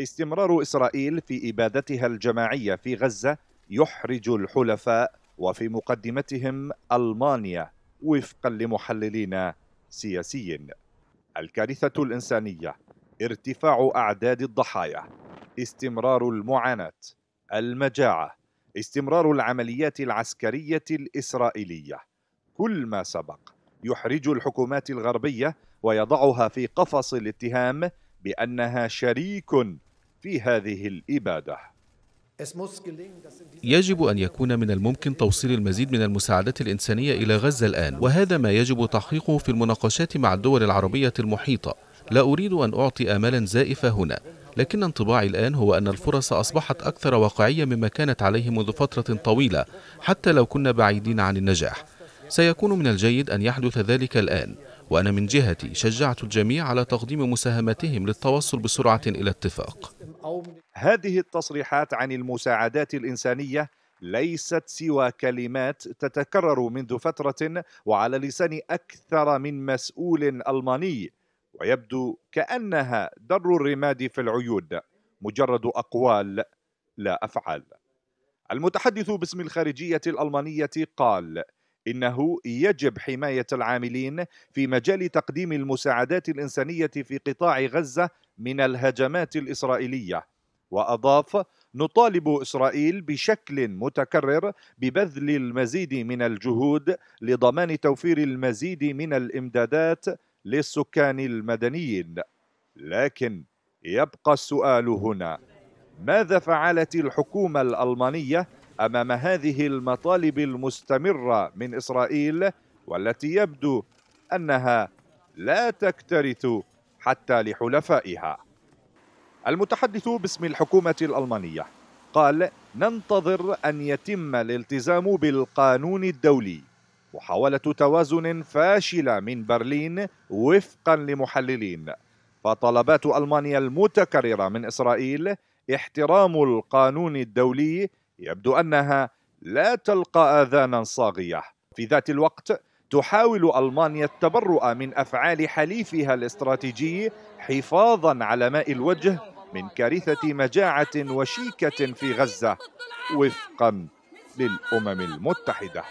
استمرار إسرائيل في إبادتها الجماعية في غزة يحرج الحلفاء وفي مقدمتهم ألمانيا وفقا لمحللين سياسيين الكارثة الإنسانية ارتفاع أعداد الضحايا استمرار المعاناة المجاعة استمرار العمليات العسكرية الإسرائيلية كل ما سبق يحرج الحكومات الغربية ويضعها في قفص الاتهام بأنها شريك في هذه الاباده يجب ان يكون من الممكن توصيل المزيد من المساعدات الانسانيه الى غزه الان وهذا ما يجب تحقيقه في المناقشات مع الدول العربيه المحيطه لا اريد ان اعطي امالا زائفه هنا لكن انطباعي الآن هو أن الفرص أصبحت أكثر واقعية مما كانت عليه منذ فترة طويلة حتى لو كنا بعيدين عن النجاح سيكون من الجيد أن يحدث ذلك الآن وأنا من جهتي شجعت الجميع على تقديم مساهمتهم للتوصل بسرعة إلى اتفاق هذه التصريحات عن المساعدات الإنسانية ليست سوى كلمات تتكرر منذ فترة وعلى لسان أكثر من مسؤول ألماني ويبدو كأنها در الرماد في العيود مجرد أقوال لا أفعال المتحدث باسم الخارجية الألمانية قال انه يجب حمايه العاملين في مجال تقديم المساعدات الانسانيه في قطاع غزه من الهجمات الاسرائيليه واضاف نطالب اسرائيل بشكل متكرر ببذل المزيد من الجهود لضمان توفير المزيد من الامدادات للسكان المدنيين لكن يبقى السؤال هنا ماذا فعلت الحكومه الالمانيه امام هذه المطالب المستمره من اسرائيل والتي يبدو انها لا تكترث حتى لحلفائها المتحدث باسم الحكومه الالمانيه قال ننتظر ان يتم الالتزام بالقانون الدولي محاوله توازن فاشله من برلين وفقا لمحللين فطلبات المانيا المتكرره من اسرائيل احترام القانون الدولي يبدو انها لا تلقى اذانا صاغيه في ذات الوقت تحاول المانيا التبرؤ من افعال حليفها الاستراتيجي حفاظا على ماء الوجه من كارثه مجاعه وشيكه في غزه وفقا للامم المتحده